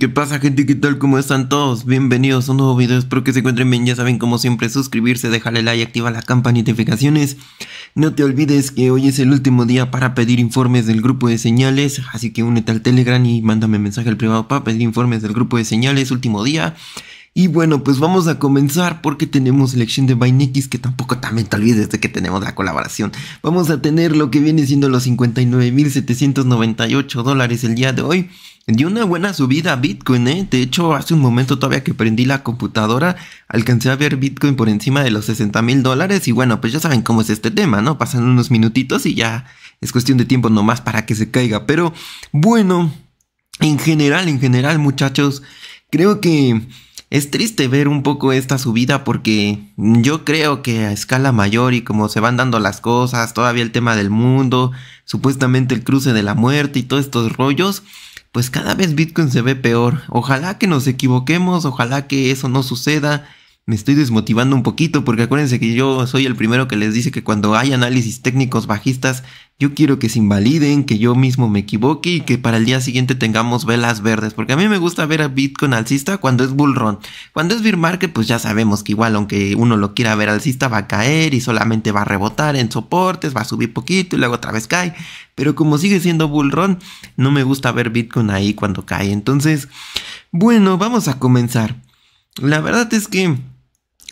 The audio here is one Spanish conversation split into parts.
¿qué pasa gente? ¿Qué tal? ¿Cómo están todos? Bienvenidos a un nuevo video, espero que se encuentren bien, ya saben como siempre suscribirse, dejarle like, activar la campanita de notificaciones. No te olvides que hoy es el último día para pedir informes del grupo de señales, así que únete al Telegram y mándame mensaje al privado para pedir informes del grupo de señales, último día. Y bueno, pues vamos a comenzar porque tenemos elección de Binex que tampoco también te olvides de que tenemos la colaboración. Vamos a tener lo que viene siendo los 59.798 dólares el día de hoy dio una buena subida a Bitcoin, ¿eh? De hecho, hace un momento todavía que prendí la computadora, alcancé a ver Bitcoin por encima de los 60 mil dólares y bueno, pues ya saben cómo es este tema, ¿no? Pasan unos minutitos y ya es cuestión de tiempo nomás para que se caiga. Pero bueno, en general, en general, muchachos, creo que... Es triste ver un poco esta subida porque yo creo que a escala mayor y como se van dando las cosas, todavía el tema del mundo, supuestamente el cruce de la muerte y todos estos rollos, pues cada vez Bitcoin se ve peor. Ojalá que nos equivoquemos, ojalá que eso no suceda me estoy desmotivando un poquito porque acuérdense que yo soy el primero que les dice que cuando hay análisis técnicos bajistas, yo quiero que se invaliden, que yo mismo me equivoque y que para el día siguiente tengamos velas verdes, porque a mí me gusta ver a Bitcoin alcista cuando es run Cuando es bear market, pues ya sabemos que igual aunque uno lo quiera ver alcista va a caer y solamente va a rebotar en soportes, va a subir poquito y luego otra vez cae, pero como sigue siendo run no me gusta ver Bitcoin ahí cuando cae. Entonces, bueno, vamos a comenzar. La verdad es que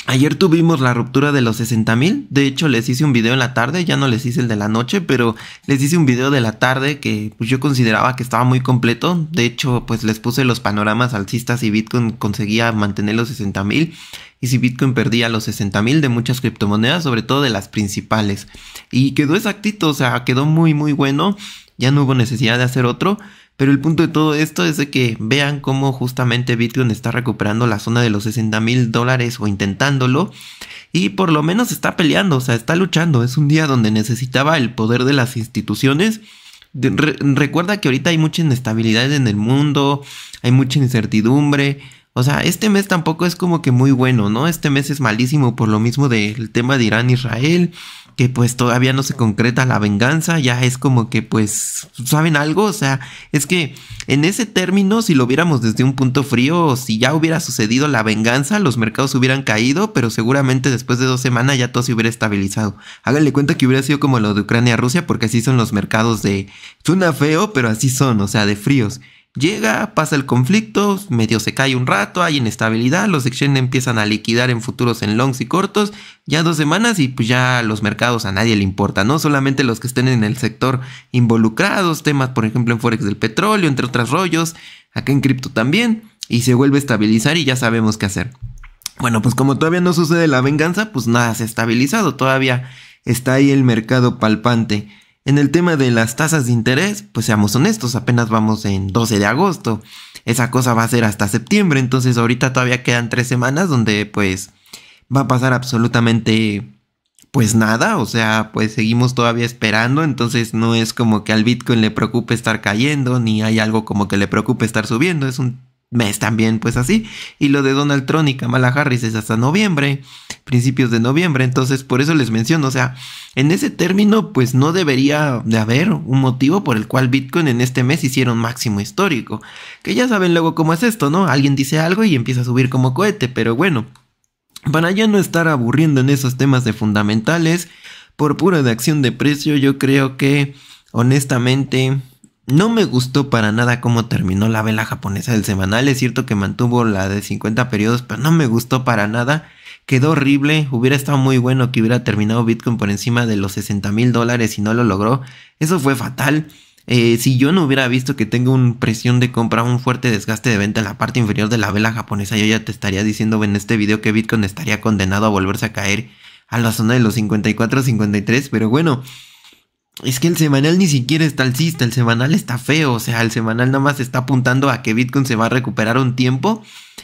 Ayer tuvimos la ruptura de los $60,000, mil. De hecho, les hice un video en la tarde. Ya no les hice el de la noche, pero les hice un video de la tarde que pues, yo consideraba que estaba muy completo. De hecho, pues les puse los panoramas alcistas y Bitcoin conseguía mantener los $60,000 mil. Y si Bitcoin perdía los $60,000 mil de muchas criptomonedas, sobre todo de las principales. Y quedó exactito, o sea, quedó muy, muy bueno. Ya no hubo necesidad de hacer otro. Pero el punto de todo esto es de que vean cómo justamente Bitcoin está recuperando la zona de los 60 mil dólares o intentándolo. Y por lo menos está peleando, o sea, está luchando. Es un día donde necesitaba el poder de las instituciones. recuerda que ahorita hay mucha inestabilidad en el mundo, hay mucha incertidumbre. O sea, este mes tampoco es como que muy bueno, ¿no? Este mes es malísimo por lo mismo del tema de Irán-Israel que pues todavía no se concreta la venganza, ya es como que pues, ¿saben algo? O sea, es que en ese término, si lo viéramos desde un punto frío, si ya hubiera sucedido la venganza, los mercados hubieran caído, pero seguramente después de dos semanas ya todo se hubiera estabilizado. Háganle cuenta que hubiera sido como lo de Ucrania-Rusia, porque así son los mercados de... Suena feo, pero así son, o sea, de fríos. Llega, pasa el conflicto, medio se cae un rato, hay inestabilidad, los exchange empiezan a liquidar en futuros en longs y cortos, ya dos semanas y pues ya los mercados a nadie le importa, ¿no? Solamente los que estén en el sector involucrados, temas por ejemplo en Forex del petróleo, entre otros rollos, acá en cripto también, y se vuelve a estabilizar y ya sabemos qué hacer. Bueno, pues como todavía no sucede la venganza, pues nada, se ha estabilizado, todavía está ahí el mercado palpante. En el tema de las tasas de interés, pues seamos honestos, apenas vamos en 12 de agosto. Esa cosa va a ser hasta septiembre, entonces ahorita todavía quedan tres semanas donde pues va a pasar absolutamente pues nada, o sea, pues seguimos todavía esperando, entonces no es como que al Bitcoin le preocupe estar cayendo, ni hay algo como que le preocupe estar subiendo, es un mes también, pues así. Y lo de Donald Trump y Kamala Harris es hasta noviembre, principios de noviembre. Entonces, por eso les menciono, o sea, en ese término, pues no debería de haber un motivo por el cual Bitcoin en este mes hicieron máximo histórico. Que ya saben luego cómo es esto, ¿no? Alguien dice algo y empieza a subir como cohete, pero bueno. Para ya no estar aburriendo en esos temas de fundamentales, por pura de acción de precio, yo creo que, honestamente, no me gustó para nada cómo terminó la vela japonesa del semanal. Es cierto que mantuvo la de 50 periodos, pero no me gustó para nada. Quedó horrible. Hubiera estado muy bueno que hubiera terminado Bitcoin por encima de los 60 mil dólares y no lo logró. Eso fue fatal. Eh, si yo no hubiera visto que tengo una presión de compra, un fuerte desgaste de venta en la parte inferior de la vela japonesa, yo ya te estaría diciendo en este video que Bitcoin estaría condenado a volverse a caer a la zona de los 54-53. Pero bueno. Es que el semanal ni siquiera está alcista, el semanal está feo, o sea, el semanal nada más está apuntando a que Bitcoin se va a recuperar un tiempo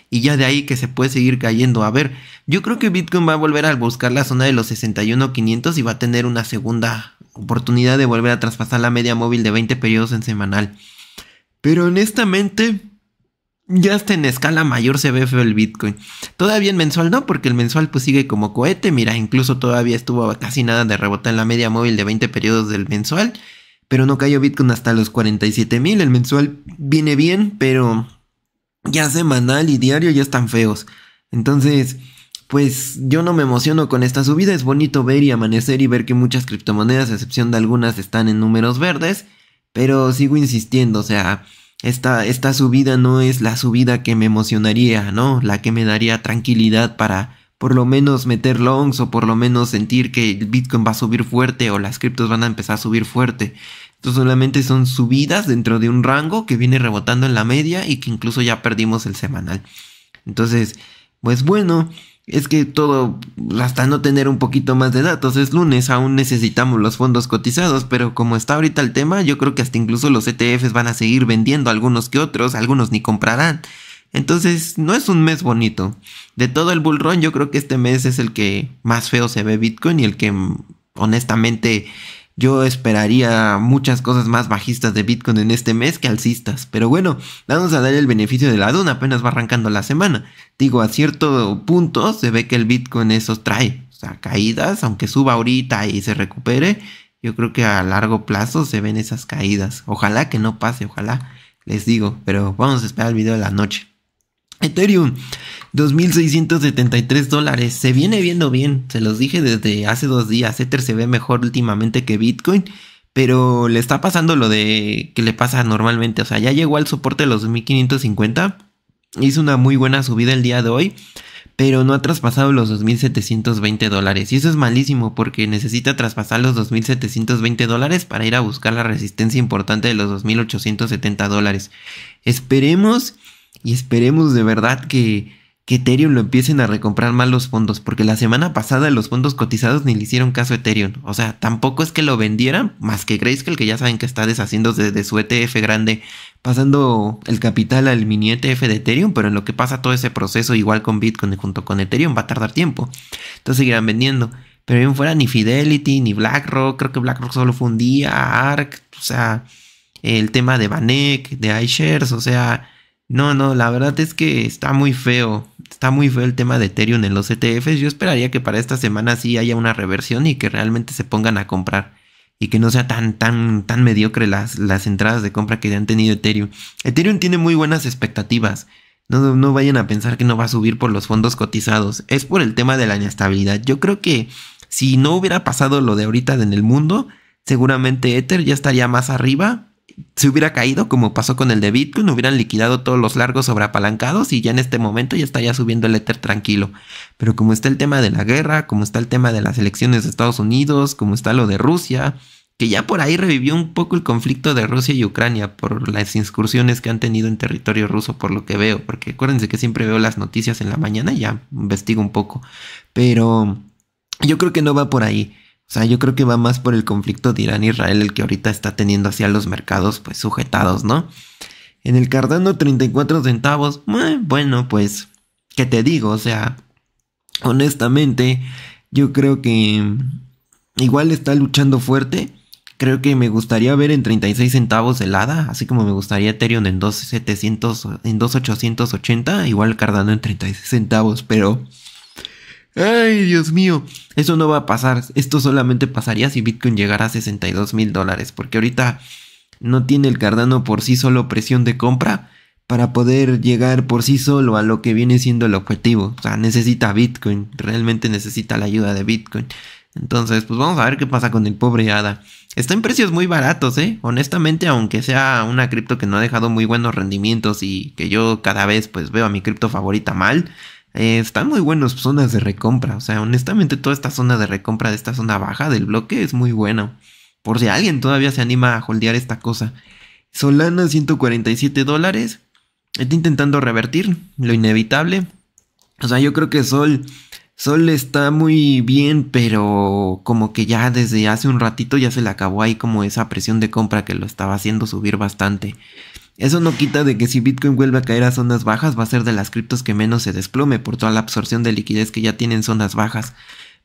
y ya de ahí que se puede seguir cayendo. A ver, yo creo que Bitcoin va a volver a buscar la zona de los 61.500 y va a tener una segunda oportunidad de volver a traspasar la media móvil de 20 periodos en semanal. Pero honestamente, ya está en escala mayor se ve feo el Bitcoin. Todavía en mensual no, porque el mensual pues sigue como cohete. Mira, incluso todavía estuvo casi nada de rebotar en la media móvil de 20 periodos del mensual. Pero no cayó Bitcoin hasta los 47 mil. El mensual viene bien, pero ya semanal y diario ya están feos. Entonces, pues yo no me emociono con esta subida. Es bonito ver y amanecer y ver que muchas criptomonedas, a excepción de algunas, están en números verdes. Pero sigo insistiendo, o sea esta, subida no es la subida que me emocionaría, ¿no? La que me daría tranquilidad para por lo menos meter longs o por lo menos sentir que el Bitcoin va a subir fuerte o las criptos van a empezar a subir fuerte. Esto solamente son subidas dentro de un rango que viene rebotando en la media y que incluso ya perdimos el semanal. Entonces, pues bueno, es que todo, hasta no tener un poquito más de datos, es lunes, aún necesitamos los fondos cotizados, pero como está ahorita el tema, yo creo que hasta incluso los ETFs van a seguir vendiendo algunos que otros, algunos ni comprarán. Entonces, no es un mes bonito. De todo el bullrón, yo creo que este mes es el que más feo se ve Bitcoin y el que mm, honestamente yo esperaría muchas cosas más bajistas de Bitcoin en este mes que alcistas, pero bueno, vamos a dar el beneficio de la duda, apenas va arrancando la semana. Digo, a cierto punto se ve que el Bitcoin eso trae, o sea, caídas, aunque suba ahorita y se recupere, yo creo que a largo plazo se ven esas caídas. Ojalá que no pase, ojalá, les digo, pero vamos a esperar el video de la noche. Ethereum, 2.673 dólares. Se viene viendo bien, se los dije desde hace dos días. Ether se ve mejor últimamente que Bitcoin, pero le está pasando lo de que le pasa normalmente. O sea, ya llegó al soporte de los 2.550. Hizo una muy buena subida el día de hoy, pero no ha traspasado los 2.720 dólares. Y eso es malísimo porque necesita traspasar los 2.720 dólares para ir a buscar la resistencia importante de los 2.870 dólares. Esperemos y esperemos de verdad que, que Ethereum lo empiecen a recomprar más los fondos, porque la semana pasada los fondos cotizados ni le hicieron caso a Ethereum. O sea, tampoco es que lo vendieran, más que Grayscale, que ya saben que está deshaciéndose de su ETF grande, pasando el capital al mini ETF de Ethereum, pero en lo que pasa todo ese proceso, igual con Bitcoin junto con Ethereum, va a tardar tiempo. Entonces seguirán vendiendo. Pero bien fuera ni Fidelity, ni BlackRock, creo que BlackRock solo fue un día, ARK, o sea, el tema de Vanek, de iShares, o sea no, no, la verdad es que está muy feo. Está muy feo el tema de Ethereum en los ETFs. Yo esperaría que para esta semana sí haya una reversión y que realmente se pongan a comprar. Y que no sea tan, tan, tan mediocre las, las entradas de compra que han tenido Ethereum. Ethereum tiene muy buenas expectativas. No, no vayan a pensar que no va a subir por los fondos cotizados. Es por el tema de la inestabilidad. Yo creo que si no hubiera pasado lo de ahorita en el mundo, seguramente Ether ya estaría más arriba se hubiera caído, como pasó con el de Bitcoin, hubieran liquidado todos los largos sobreapalancados y ya en este momento ya estaría subiendo el éter tranquilo. Pero como está el tema de la guerra, como está el tema de las elecciones de Estados Unidos, como está lo de Rusia, que ya por ahí revivió un poco el conflicto de Rusia y Ucrania por las incursiones que han tenido en territorio ruso, por lo que veo, porque acuérdense que siempre veo las noticias en la mañana y ya investigo un poco, pero yo creo que no va por ahí. O sea, yo creo que va más por el conflicto de Irán-Israel el que ahorita está teniendo hacia los mercados pues sujetados, ¿no? En el Cardano 34 centavos, eh, bueno, pues, ¿qué te digo? O sea, honestamente, yo creo que igual está luchando fuerte. Creo que me gustaría ver en 36 centavos el ADA, así como me gustaría Ethereum en en 2.880, igual Cardano en 36 centavos, pero Ay, Dios mío, eso no va a pasar. Esto solamente pasaría si Bitcoin llegara a 62 mil dólares, porque ahorita no tiene el Cardano por sí solo presión de compra para poder llegar por sí solo a lo que viene siendo el objetivo. O sea, necesita Bitcoin, realmente necesita la ayuda de Bitcoin. Entonces, pues vamos a ver qué pasa con el pobre ADA. Está en precios muy baratos, ¿eh? Honestamente, aunque sea una cripto que no ha dejado muy buenos rendimientos y que yo cada vez pues veo a mi cripto favorita mal, eh, están muy buenas zonas de recompra. O sea, honestamente, toda esta zona de recompra de esta zona baja del bloque es muy buena. Por si alguien todavía se anima a holdear esta cosa. Solana, 147 dólares. Está intentando revertir lo inevitable. O sea, yo creo que Sol. Sol está muy bien, pero como que ya desde hace un ratito ya se le acabó ahí como esa presión de compra que lo estaba haciendo subir bastante. Eso no quita de que si Bitcoin vuelve a caer a zonas bajas va a ser de las criptos que menos se desplome por toda la absorción de liquidez que ya tienen zonas bajas.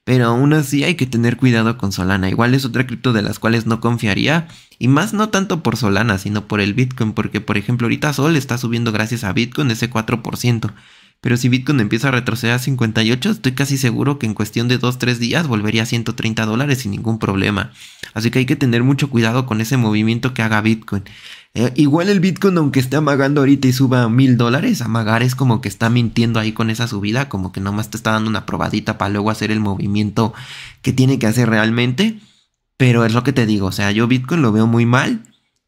Pero aún así hay que tener cuidado con Solana. Igual es otra cripto de las cuales no confiaría. Y más no tanto por Solana, sino por el Bitcoin. Porque por ejemplo ahorita Sol está subiendo gracias a Bitcoin ese 4%. Pero si Bitcoin empieza a retroceder a 58, estoy casi seguro que en cuestión de 2-3 días volvería a 130 dólares sin ningún problema. Así que hay que tener mucho cuidado con ese movimiento que haga Bitcoin. Eh, igual el Bitcoin, aunque esté amagando ahorita y suba a 1000 dólares, amagar es como que está mintiendo ahí con esa subida, como que nomás te está dando una probadita para luego hacer el movimiento que tiene que hacer realmente. Pero es lo que te digo, o sea, yo Bitcoin lo veo muy mal.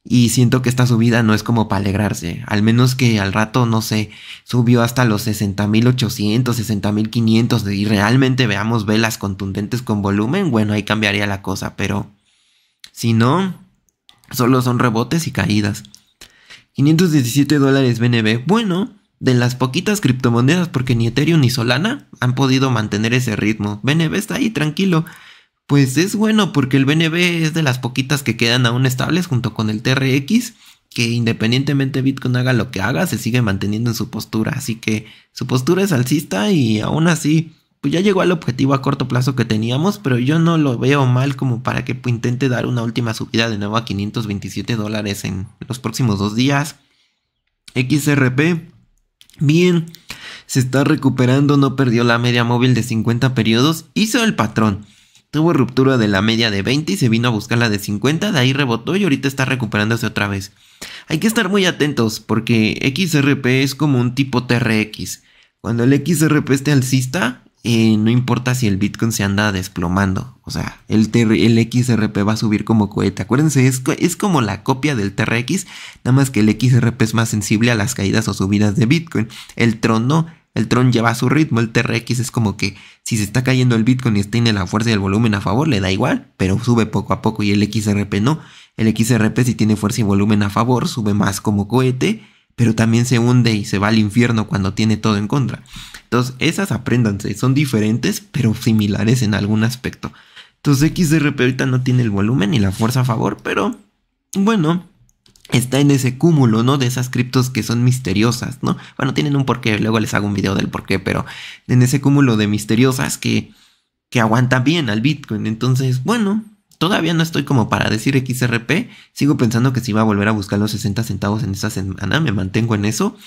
Y siento que esta subida no es como para alegrarse. Al menos que al rato, no sé, subió hasta los 60.800, 60.500 y realmente veamos velas contundentes con volumen, bueno, ahí cambiaría la cosa. Pero si no, solo son rebotes y caídas. 517 dólares BNB. Bueno, de las poquitas criptomonedas, porque ni Ethereum ni Solana han podido mantener ese ritmo. BNB está ahí tranquilo pues es bueno porque el BNB es de las poquitas que quedan aún estables junto con el TRX, que independientemente Bitcoin haga lo que haga, se sigue manteniendo en su postura. Así que su postura es alcista y aún así, pues ya llegó al objetivo a corto plazo que teníamos, pero yo no lo veo mal como para que intente dar una última subida de nuevo a 527 dólares en los próximos dos días. XRP, bien, se está recuperando, no perdió la media móvil de 50 periodos, hizo el patrón. Tuvo ruptura de la media de 20 y se vino a buscar la de 50, de ahí rebotó y ahorita está recuperándose otra vez. Hay que estar muy atentos porque XRP es como un tipo TRX. Cuando el XRP esté alcista, eh, no importa si el Bitcoin se anda desplomando. O sea, el, el XRP va a subir como cohete. Acuérdense, es, es como la copia del TRX, nada más que el XRP es más sensible a las caídas o subidas de Bitcoin. El trono el Tron lleva su ritmo, el TRX es como que si se está cayendo el Bitcoin y tiene la fuerza y el volumen a favor, le da igual, pero sube poco a poco y el XRP no. El XRP si tiene fuerza y volumen a favor, sube más como cohete, pero también se hunde y se va al infierno cuando tiene todo en contra. Entonces, esas apréndanse, son diferentes, pero similares en algún aspecto. Entonces, XRP ahorita no tiene el volumen ni la fuerza a favor, pero bueno, está en ese cúmulo, ¿no? De esas criptos que son misteriosas, ¿no? Bueno, tienen un porqué, luego les hago un video del porqué, pero en ese cúmulo de misteriosas que, que aguantan bien al Bitcoin. Entonces, bueno, todavía no estoy como para decir XRP. Sigo pensando que si va a volver a buscar los 60 centavos en esta semana, me mantengo en eso.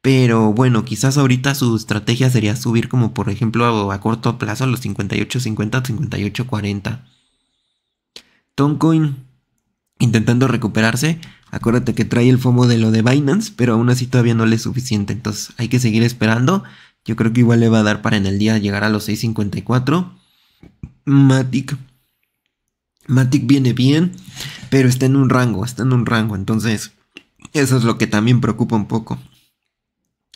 Pero bueno, quizás ahorita su estrategia sería subir como por ejemplo a, corto plazo a los 58.50, 58.40. Toncoin intentando recuperarse, Acuérdate que trae el FOMO de lo de Binance, pero aún así todavía no le es suficiente. Entonces hay que seguir esperando. Yo creo que igual le va a dar para en el día llegar a los 6.54. Matic. Matic viene bien, pero está en un rango, está en un rango. Entonces, eso es lo que también preocupa un poco.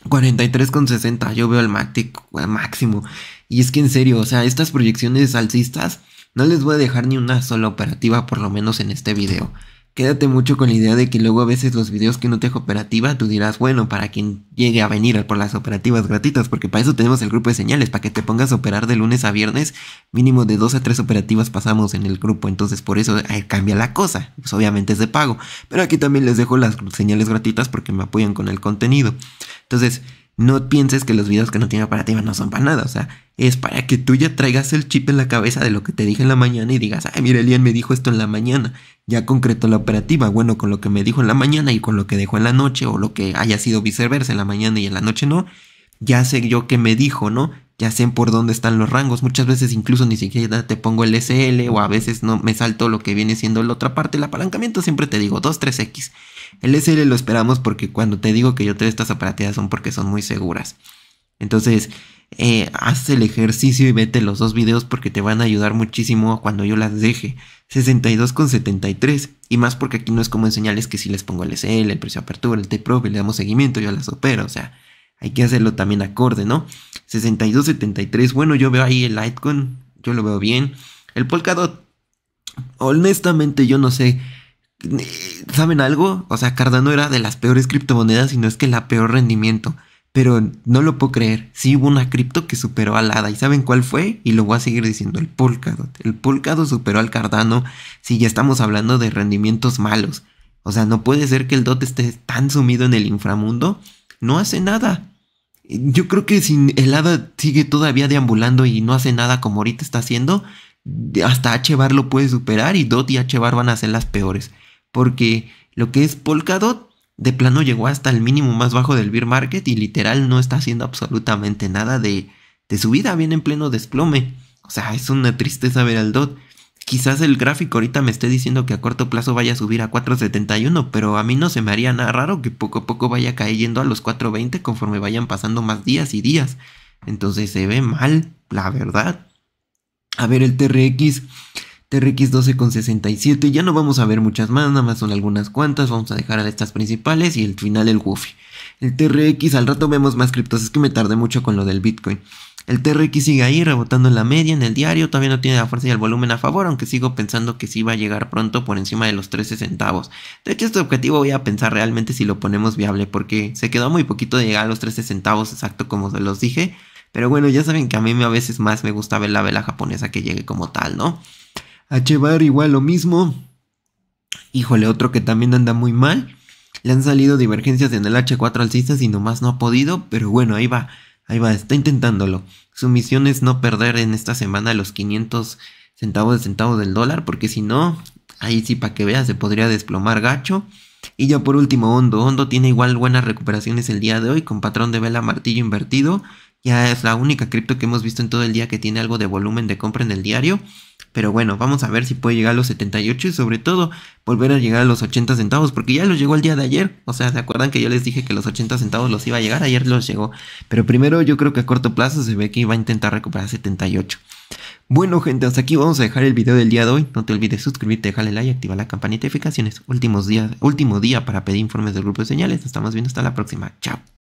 43,60 yo veo el Matic máximo. Y es que en serio, o sea, estas proyecciones alcistas no les voy a dejar ni una sola operativa, por lo menos en este video quédate mucho con la idea de que luego a veces los videos que no te dejo operativa, tú dirás, bueno, para quien llegue a venir por las operativas gratuitas, porque para eso tenemos el grupo de señales, para que te pongas a operar de lunes a viernes, mínimo de dos a tres operativas pasamos en el grupo, entonces por eso eh, cambia la cosa, pues obviamente es de pago, pero aquí también les dejo las señales gratuitas porque me apoyan con el contenido. Entonces, no pienses que los videos que no tiene operativa no son para nada. O sea, es para que tú ya traigas el chip en la cabeza de lo que te dije en la mañana y digas, ay, mira, Elian me dijo esto en la mañana. Ya concretó la operativa. Bueno, con lo que me dijo en la mañana y con lo que dejó en la noche o lo que haya sido viceversa en la mañana y en la noche no. Ya sé yo qué me dijo, ¿no? ya sé por dónde están los rangos. Muchas veces incluso ni siquiera te pongo el SL o a veces no me salto lo que viene siendo la otra parte. El apalancamiento siempre te digo 2-3X. El SL lo esperamos porque cuando te digo que yo te estas aparateadas son porque son muy seguras. Entonces, eh, haz el ejercicio y vete los dos videos porque te van a ayudar muchísimo cuando yo las deje. 62 con 73. Y más porque aquí no es como señales que si les pongo el SL, el precio de apertura, el t pro le damos seguimiento, yo las opero. O sea, hay que hacerlo también acorde, ¿no? 62.73, bueno, yo veo ahí el Litecoin, yo lo veo bien. El Polkadot, honestamente yo no sé, ¿saben algo? O sea, Cardano era de las peores criptomonedas y no es que la peor rendimiento. Pero no lo puedo creer. Sí hubo una cripto que superó al ADA. ¿Y saben cuál fue? Y lo voy a seguir diciendo. El Polkadot. El Polkadot superó al Cardano. Si ya estamos hablando de rendimientos malos. O sea, no puede ser que el DOT esté tan sumido en el inframundo no hace nada. Yo creo que si el hada sigue todavía deambulando y no hace nada como ahorita está haciendo, hasta H lo puede superar y Dot y H van a ser las peores. Porque lo que es Polkadot de plano llegó hasta el mínimo más bajo del beer market y literal no está haciendo absolutamente nada de, de su vida, viene en pleno desplome. O sea, es una tristeza ver al Dot. Quizás el gráfico ahorita me esté diciendo que a corto plazo vaya a subir a 4.71, pero a mí no se me haría nada raro que poco a poco vaya cayendo a los 4.20 conforme vayan pasando más días y días. Entonces se ve mal, la verdad. A ver el TRX. TRX 12.67, ya no vamos a ver muchas más, nada más son algunas cuantas, vamos a dejar a estas principales y el final el Woofy. El TRX, al rato vemos más criptos, es que me tardé mucho con lo del Bitcoin. El TRX sigue ahí rebotando en la media, en el diario, todavía no tiene la fuerza y el volumen a favor, aunque sigo pensando que sí va a llegar pronto por encima de los 13 centavos. De hecho, este objetivo voy a pensar realmente si lo ponemos viable, porque se quedó muy poquito de llegar a los 13 centavos exacto como se los dije. Pero bueno, ya saben que a mí a veces más me gusta ver la vela japonesa que llegue como tal, ¿no? H bar igual lo mismo. Híjole, otro que también anda muy mal. Le han salido divergencias en el H4 alcista y nomás no ha podido, pero bueno, ahí va. Ahí va, está intentándolo. Su misión es no perder en esta semana los 500 centavos de centavos del dólar, porque si no, ahí sí para que veas, se podría desplomar gacho. Y ya por último, Hondo. Hondo tiene igual buenas recuperaciones el día de hoy con patrón de vela martillo invertido. Ya es la única cripto que hemos visto en todo el día que tiene algo de volumen de compra en el diario. Pero bueno, vamos a ver si puede llegar a los 78 y sobre todo volver a llegar a los 80 centavos, porque ya los llegó el día de ayer. O sea, ¿se acuerdan que yo les dije que los 80 centavos los iba a llegar? Ayer los llegó. Pero primero yo creo que a corto plazo se ve que iba a intentar recuperar 78. Bueno gente, hasta aquí vamos a dejar el video del día de hoy. No te olvides suscribirte, dejarle like, activar la campanita de notificaciones. Últimos días, último día para pedir informes del grupo de señales. Nos estamos viendo hasta la próxima. Chao.